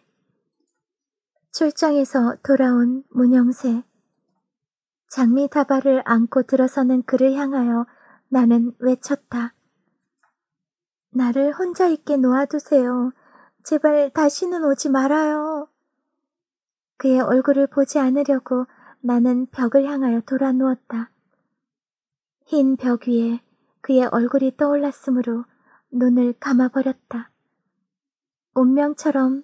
출장에서 돌아온 문영세 장미 다발을 안고 들어서는 그를 향하여 나는 외쳤다. 나를 혼자 있게 놓아두세요. 제발 다시는 오지 말아요. 그의 얼굴을 보지 않으려고 나는 벽을 향하여 돌아 누웠다. 흰 벽 위에 그의 얼굴이 떠올랐으므로 눈을 감아버렸다. 운명처럼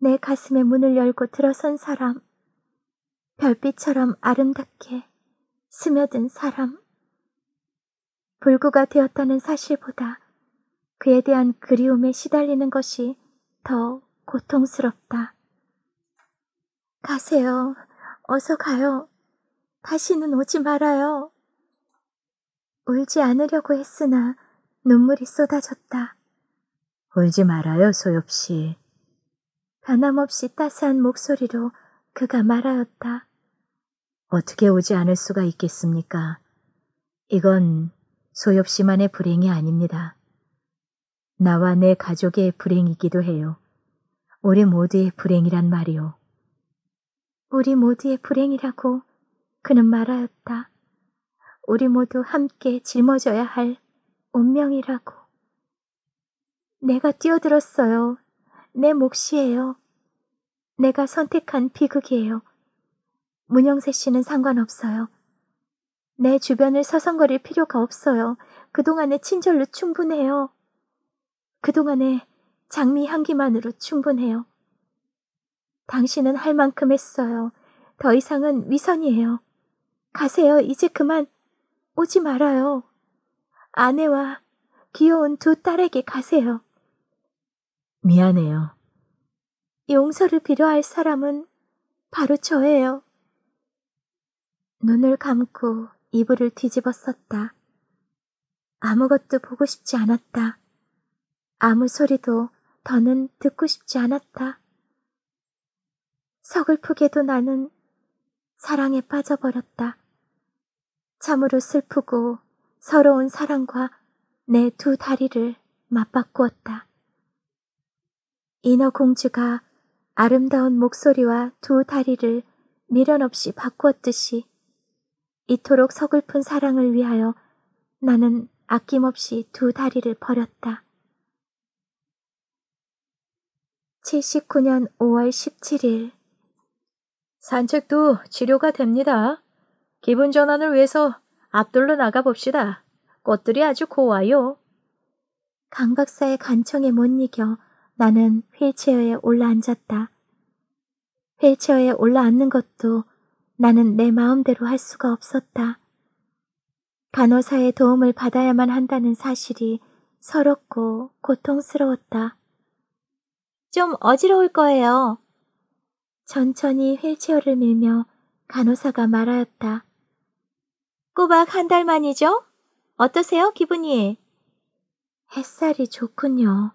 내가슴에 문을 열고 들어선 사람, 별빛처럼 아름답게 스며든 사람, 불구가 되었다는 사실보다 그에 대한 그리움에 시달리는 것이 더 고통스럽다. 가세요. 어서 가요. 다시는 오지 말아요. 울지 않으려고 했으나 눈물이 쏟아졌다. 울지 말아요, 소엽씨. 변함없이 따스한 목소리로 그가 말하였다. 어떻게 오지 않을 수가 있겠습니까? 이건 소엽씨만의 불행이 아닙니다. 나와 내 가족의 불행이기도 해요. 우리 모두의 불행이란 말이요. 우리 모두의 불행이라고 그는 말하였다. 우리 모두 함께 짊어져야 할 운명이라고. 내가 뛰어들었어요. 내 몫이에요. 내가 선택한 비극이에요. 문영세 씨는 상관없어요. 내 주변을 서성거릴 필요가 없어요. 그동안의 친절로 충분해요. 그동안의 장미 향기만으로 충분해요. 당신은 할 만큼 했어요. 더 이상은 위선이에요. 가세요. 이제 그만. 오지 말아요. 아내와 귀여운 두 딸에게 가세요. 미안해요. 용서를 필요할 사람은 바로 저예요. 눈을 감고 이불을 뒤집어 썼다. 아무것도 보고 싶지 않았다. 아무 소리도 더는 듣고 싶지 않았다. 서글프게도 나는 사랑에 빠져버렸다. 참으로 슬프고 서러운 사랑과 내 두 다리를 맞바꾸었다. 인어공주가 아름다운 목소리와 두 다리를 미련 없이 바꾸었듯이 이토록 서글픈 사랑을 위하여 나는 아낌없이 두 다리를 버렸다. 79년 5월 17일 산책도 치료가 됩니다. 기분 전환을 위해서 앞돌로 나가봅시다. 꽃들이 아주 고와요. 강 박사의 간청에 못 이겨 나는 휠체어에 올라앉았다. 휠체어에 올라앉는 것도 나는 내 마음대로 할 수가 없었다. 간호사의 도움을 받아야만 한다는 사실이 서럽고 고통스러웠다. 좀 어지러울 거예요. 천천히 휠체어를 밀며 간호사가 말하였다. 꼬박 한 달 만이죠? 어떠세요, 기분이? 햇살이 좋군요.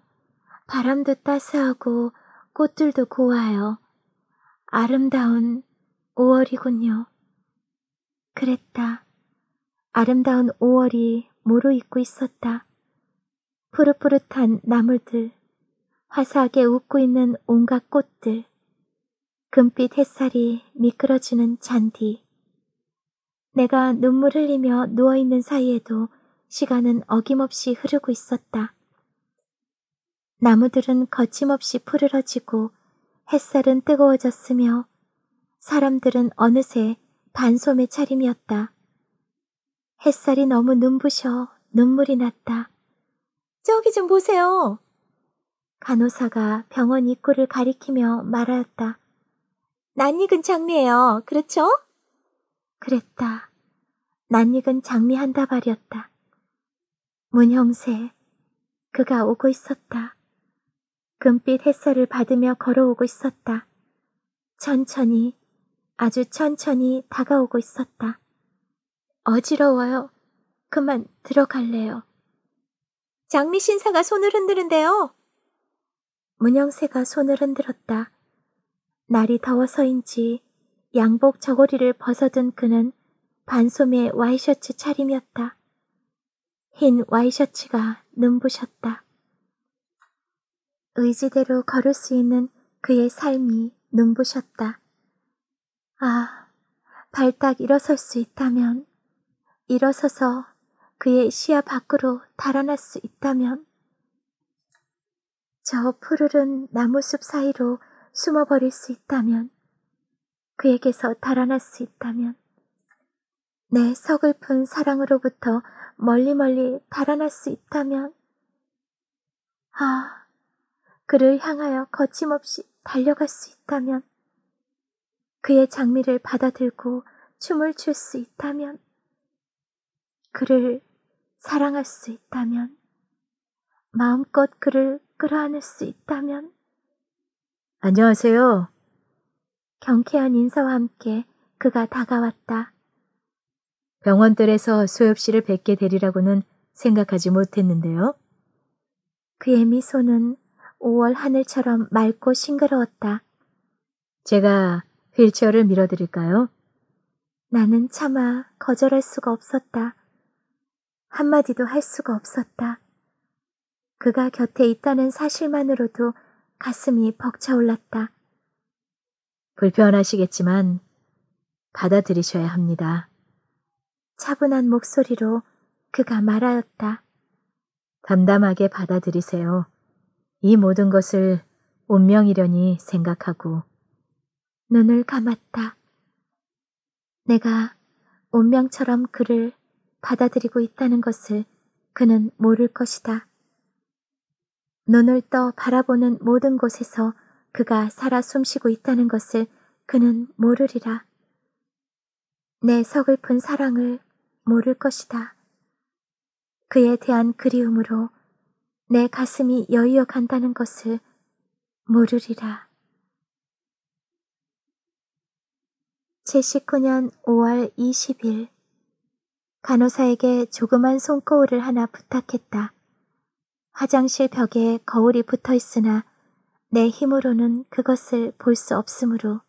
바람도 따스하고 꽃들도 고와요. 아름다운 5월이군요. 그랬다. 아름다운 5월이 무르익고 있었다. 푸릇푸릇한 나물들, 화사하게 웃고 있는 온갖 꽃들, 금빛 햇살이 미끄러지는 잔디, 내가 눈물 흘리며 누워있는 사이에도 시간은 어김없이 흐르고 있었다. 나무들은 거침없이 푸르러지고 햇살은 뜨거워졌으며 사람들은 어느새 반소매 차림이었다. 햇살이 너무 눈부셔 눈물이 났다. 저기 좀 보세요. 간호사가 병원 입구를 가리키며 말하였다. 낯익은 장미예요. 그렇죠? 그랬다. 낯익은 장미 한 다발이었다. 문형새 그가 오고 있었다. 금빛 햇살을 받으며 걸어오고 있었다. 천천히, 아주 천천히 다가오고 있었다. 어지러워요. 그만 들어갈래요. 장미 신사가 손을 흔드는데요. 문형새가 손을 흔들었다. 날이 더워서인지 양복 저고리를 벗어든 그는 반소매 와이셔츠 차림이었다. 흰 와이셔츠가 눈부셨다. 의지대로 걸을 수 있는 그의 삶이 눈부셨다. 아, 발딱 일어설 수 있다면, 일어서서 그의 시야 밖으로 달아날 수 있다면, 저 푸르른 나무숲 사이로 숨어버릴 수 있다면, 그에게서 달아날 수 있다면, 내 서글픈 사랑으로부터 멀리 멀리 달아날 수 있다면, 아, 그를 향하여 거침없이 달려갈 수 있다면, 그의 장미를 받아들고 춤을 출 수 있다면, 그를 사랑할 수 있다면, 마음껏 그를 끌어안을 수 있다면, 안녕하세요. 경쾌한 인사와 함께 그가 다가왔다. 병원들에서 소엽 씨를 뵙게 되리라고는 생각하지 못했는데요. 그의 미소는 5월 하늘처럼 맑고 싱그러웠다. 제가 휠체어를 밀어드릴까요? 나는 차마 거절할 수가 없었다. 한마디도 할 수가 없었다. 그가 곁에 있다는 사실만으로도 가슴이 벅차올랐다. 불편하시겠지만 받아들이셔야 합니다. 차분한 목소리로 그가 말하였다. 담담하게 받아들이세요. 이 모든 것을 운명이려니 생각하고 눈을 감았다. 내가 운명처럼 그를 받아들이고 있다는 것을 그는 모를 것이다. 눈을 떠 바라보는 모든 곳에서 그가 살아 숨쉬고 있다는 것을 그는 모르리라. 내 서글픈 사랑을 모를 것이다. 그에 대한 그리움으로 내 가슴이 여의어 간다는 것을 모르리라. 제19년 5월 20일 간호사에게 조그만 손거울을 하나 부탁했다. 화장실 벽에 거울이 붙어 있으나 내 힘으로는 그것을 볼 수 없으므로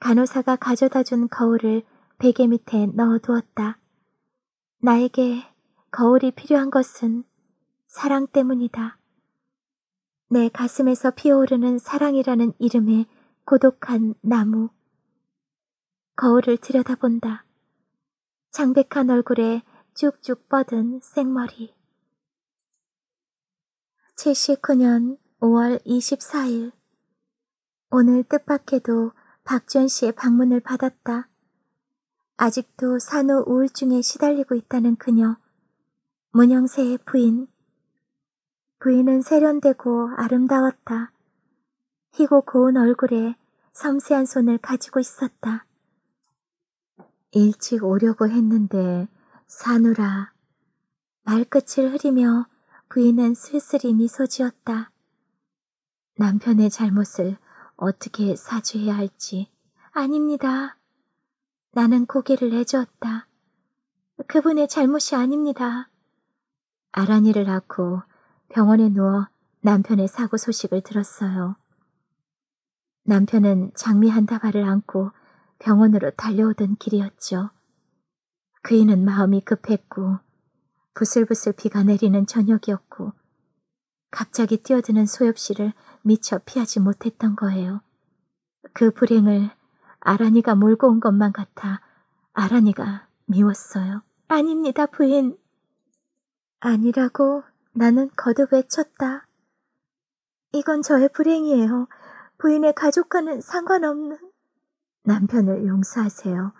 간호사가 가져다 준 거울을 베개 밑에 넣어두었다. 나에게 거울이 필요한 것은 사랑 때문이다. 내 가슴에서 피어오르는 사랑이라는 이름의 고독한 나무. 거울을 들여다본다. 창백한 얼굴에 쭉쭉 뻗은 생머리. 79년 5월 24일. 오늘 뜻밖에도 박주현 씨의 방문을 받았다. 아직도 산후 우울증에 시달리고 있다는 그녀. 문영세의 부인. 부인은 세련되고 아름다웠다. 희고 고운 얼굴에 섬세한 손을 가지고 있었다. 일찍 오려고 했는데 산우라 말끝을 흐리며 부인은 슬슬히 미소 지었다. 남편의 잘못을 어떻게 사죄해야 할지. 아닙니다. 나는 고개를 내주었다. 그분의 잘못이 아닙니다. 아란이를 낳고 병원에 누워 남편의 사고 소식을 들었어요. 남편은 장미 한 다발을 안고 병원으로 달려오던 길이었죠. 그이는 마음이 급했고 부슬부슬 비가 내리는 저녁이었고 갑자기 뛰어드는 소엽 씨를 미처 피하지 못했던 거예요. 그 불행을 아란이가 몰고 온 것만 같아 아란이가 미웠어요. 아닙니다, 부인. 아니라고 나는 거듭 외쳤다. 이건 저의 불행이에요. 부인의 가족과는 상관없는. 남편을 용서하세요.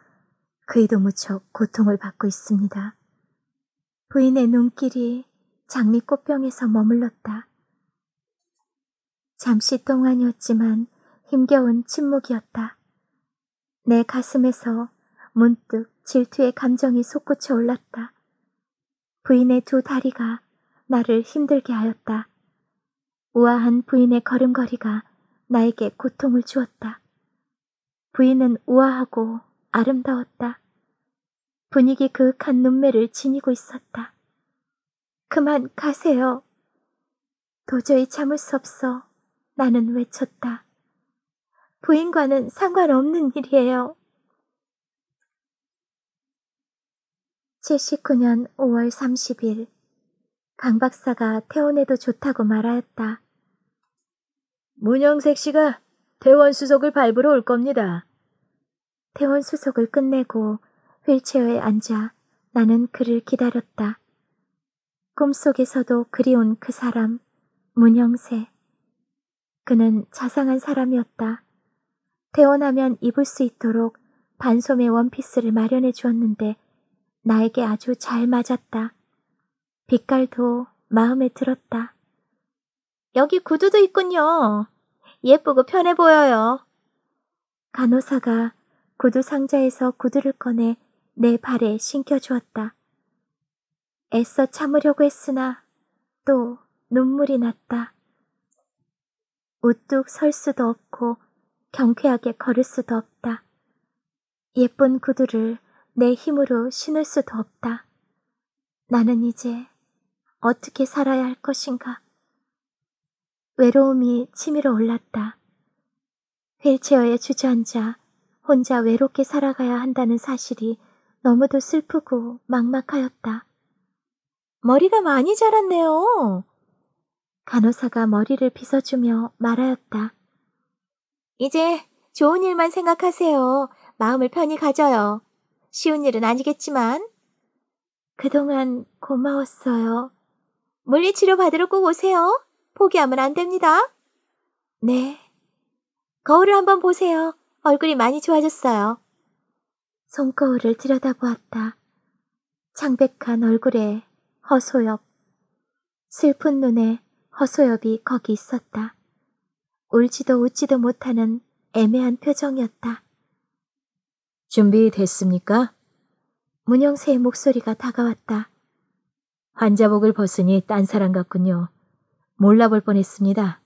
그이도 무척 고통을 받고 있습니다. 부인의 눈길이 장미꽃병에서 머물렀다. 잠시 동안이었지만 힘겨운 침묵이었다. 내 가슴에서 문득 질투의 감정이 솟구쳐 올랐다. 부인의 두 다리가 나를 힘들게 하였다. 우아한 부인의 걸음걸이가 나에게 고통을 주었다. 부인은 우아하고 아름다웠다. 분위기 그윽한 눈매를 지니고 있었다. 그만 가세요. 도저히 참을 수 없어 나는 외쳤다. 부인과는 상관없는 일이에요. 79년 5월 30일, 강 박사가 퇴원해도 좋다고 말하였다. 문영색 씨가 대원 수속을 밟으러 올 겁니다. 대원 수속을 끝내고 휠체어에 앉아 나는 그를 기다렸다. 꿈속에서도 그리운 그 사람, 문영세. 그는 자상한 사람이었다. 태어나면 입을 수 있도록 반소매 원피스를 마련해 주었는데 나에게 아주 잘 맞았다. 빛깔도 마음에 들었다. 여기 구두도 있군요. 예쁘고 편해 보여요. 간호사가 구두 상자에서 구두를 꺼내 내 발에 신겨 주었다. 애써 참으려고 했으나 또 눈물이 났다. 우뚝 설 수도 없고 경쾌하게 걸을 수도 없다. 예쁜 구두를 내 힘으로 신을 수도 없다. 나는 이제 어떻게 살아야 할 것인가? 외로움이 치밀어 올랐다. 휠체어에 주저앉아 혼자 외롭게 살아가야 한다는 사실이 너무도 슬프고 막막하였다. 머리가 많이 자랐네요. 간호사가 머리를 빗어주며 말하였다. 이제 좋은 일만 생각하세요. 마음을 편히 가져요. 쉬운 일은 아니겠지만. 그동안 고마웠어요. 물리치료 받으러 꼭 오세요. 포기하면 안 됩니다. 네. 거울을 한번 보세요. 얼굴이 많이 좋아졌어요. 손거울을 들여다보았다. 창백한 얼굴에 허소엽, 슬픈 눈에 허소엽이 거기 있었다. 울지도 웃지도 못하는 애매한 표정이었다. 준비됐습니까? 문영세의 목소리가 다가왔다. 환자복을 벗으니 딴 사람 같군요. 몰라볼 뻔했습니다.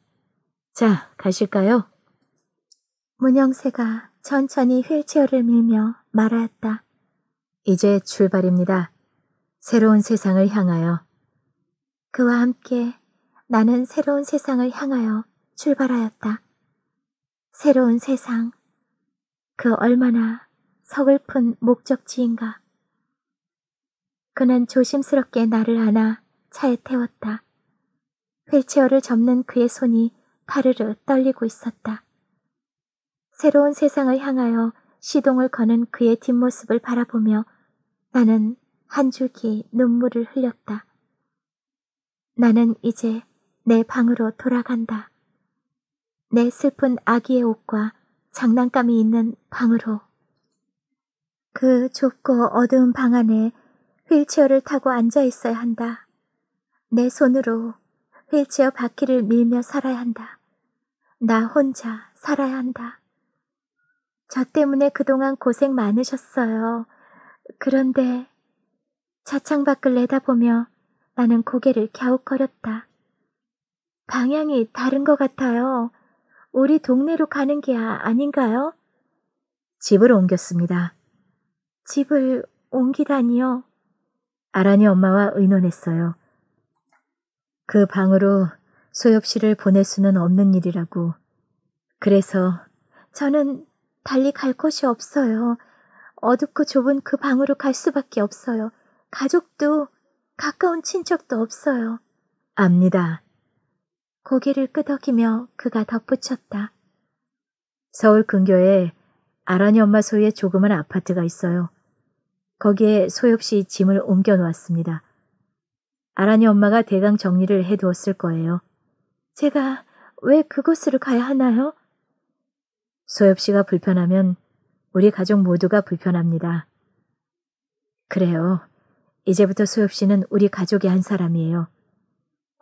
자, 가실까요? 문영세가 천천히 휠체어를 밀며 말하였다. 이제 출발입니다. 새로운 세상을 향하여. 그와 함께 나는 새로운 세상을 향하여 출발하였다. 새로운 세상. 그 얼마나 서글픈 목적지인가. 그는 조심스럽게 나를 안아 차에 태웠다. 휠체어를 접는 그의 손이 파르르 떨리고 있었다. 새로운 세상을 향하여 시동을 거는 그의 뒷모습을 바라보며 나는 한 줄기 눈물을 흘렸다. 나는 이제 내 방으로 돌아간다. 내 슬픈 아기의 옷과 장난감이 있는 방으로. 그 좁고 어두운 방 안에 휠체어를 타고 앉아 있어야 한다. 내 손으로 휠체어 바퀴를 밀며 살아야 한다. 나 혼자 살아야 한다. 저 때문에 그동안 고생 많으셨어요. 그런데 자창 밖을 내다보며 나는 고개를 갸웃거렸다. 방향이 다른 것 같아요. 우리 동네로 가는 게 아, 아닌가요? 집을 옮겼습니다. 집을 옮기다니요. 아란이 엄마와 의논했어요. 그 방으로 소엽 씨를 보낼 수는 없는 일이라고. 그래서 저는 달리 갈 곳이 없어요. 어둡고 좁은 그 방으로 갈 수밖에 없어요. 가족도 가까운 친척도 없어요. 압니다. 고개를 끄덕이며 그가 덧붙였다. 서울 근교에 아란이 엄마 소유의 조그만 아파트가 있어요. 거기에 소엽씨 짐을 옮겨 놓았습니다. 아란이 엄마가 대강 정리를 해 두었을 거예요. 제가 왜 그곳으로 가야 하나요? 소엽씨가 불편하면 우리 가족 모두가 불편합니다. 그래요. 이제부터 소엽씨는 우리 가족의 한 사람이에요.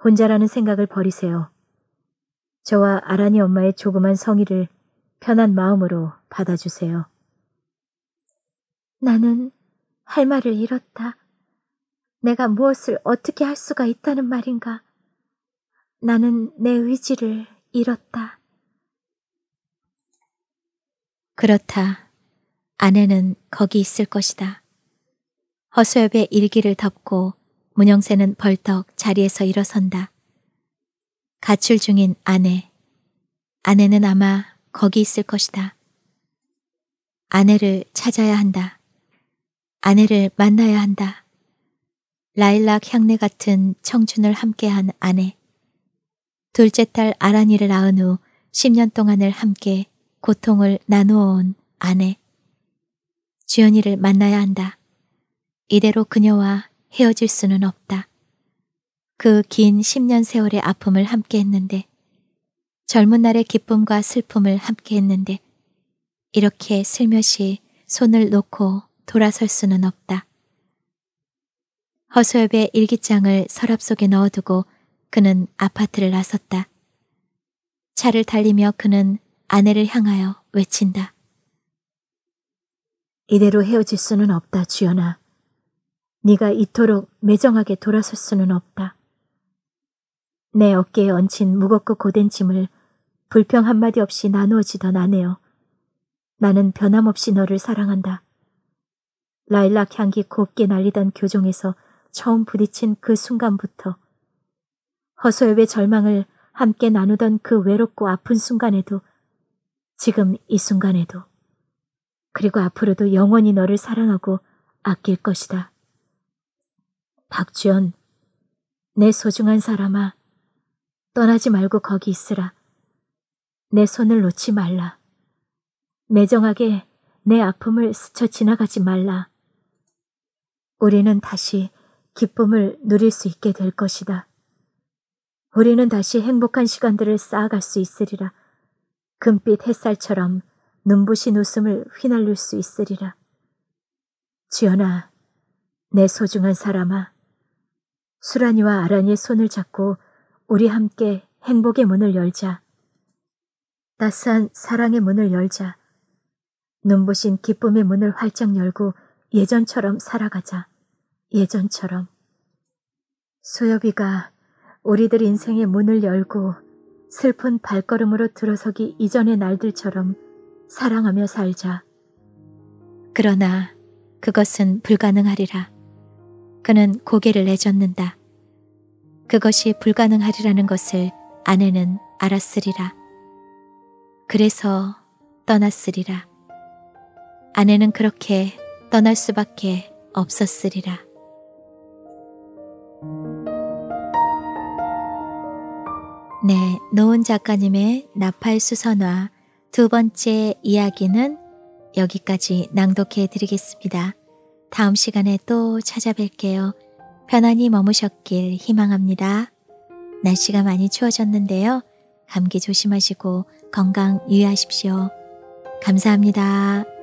혼자라는 생각을 버리세요. 저와 아란이 엄마의 조그만 성의를 편한 마음으로 받아주세요. 나는 할 말을 잃었다. 내가 무엇을 어떻게 할 수가 있다는 말인가. 나는 내 의지를 잃었다. 그렇다. 아내는 거기 있을 것이다. 허수엽의 일기를 덮고 문영세는 벌떡 자리에서 일어선다. 가출 중인 아내. 아내는 아마 거기 있을 것이다. 아내를 찾아야 한다. 아내를 만나야 한다. 라일락 향내 같은 청춘을 함께한 아내. 둘째 딸 아란이를 낳은 후 10년 동안을 함께 고통을 나누어 온 아내. 주연이를 만나야 한다. 이대로 그녀와 헤어질 수는 없다. 그긴 10년 세월의 아픔을 함께 했는데 젊은 날의 기쁨과 슬픔을 함께 했는데 이렇게 슬며시 손을 놓고 돌아설 수는 없다. 허소엽의 일기장을 서랍 속에 넣어두고 그는 아파트를 나섰다. 차를 달리며 그는 아내를 향하여 외친다. 이대로 헤어질 수는 없다, 주연아. 네가 이토록 매정하게 돌아설 수는 없다. 내 어깨에 얹힌 무겁고 고된 짐을 불평 한마디 없이 나누어지던 아내요. 나는 변함없이 너를 사랑한다. 라일락 향기 곱게 날리던 교정에서 처음 부딪힌 그 순간부터 허소엽의 절망을 함께 나누던 그 외롭고 아픈 순간에도 지금 이 순간에도 그리고 앞으로도 영원히 너를 사랑하고 아낄 것이다. 박주연, 내 소중한 사람아. 떠나지 말고 거기 있으라. 내 손을 놓지 말라. 매정하게 내 아픔을 스쳐 지나가지 말라. 우리는 다시 기쁨을 누릴 수 있게 될 것이다. 우리는 다시 행복한 시간들을 쌓아갈 수 있으리라. 금빛 햇살처럼 눈부신 웃음을 휘날릴 수 있으리라. 지연아내 소중한 사람아, 수란이와 아란이의 손을 잡고 우리 함께 행복의 문을 열자. 따스한 사랑의 문을 열자. 눈부신 기쁨의 문을 활짝 열고 예전처럼 살아가자. 예전처럼. 소엽이가 우리들 인생의 문을 열고 슬픈 발걸음으로 들어서기 이전의 날들처럼 사랑하며 살자. 그러나 그것은 불가능하리라. 그는 고개를 내젓는다. 그것이 불가능하리라는 것을 아내는 알았으리라. 그래서 떠났으리라. 아내는 그렇게 떠날 수밖에 없었으리라. 네, 노은 작가님의 나팔 수선화 두 번째 이야기는 여기까지 낭독해 드리겠습니다. 다음 시간에 또 찾아뵐게요. 편안히 머무셨길 희망합니다. 날씨가 많이 추워졌는데요. 감기 조심하시고 건강 유의하십시오. 감사합니다.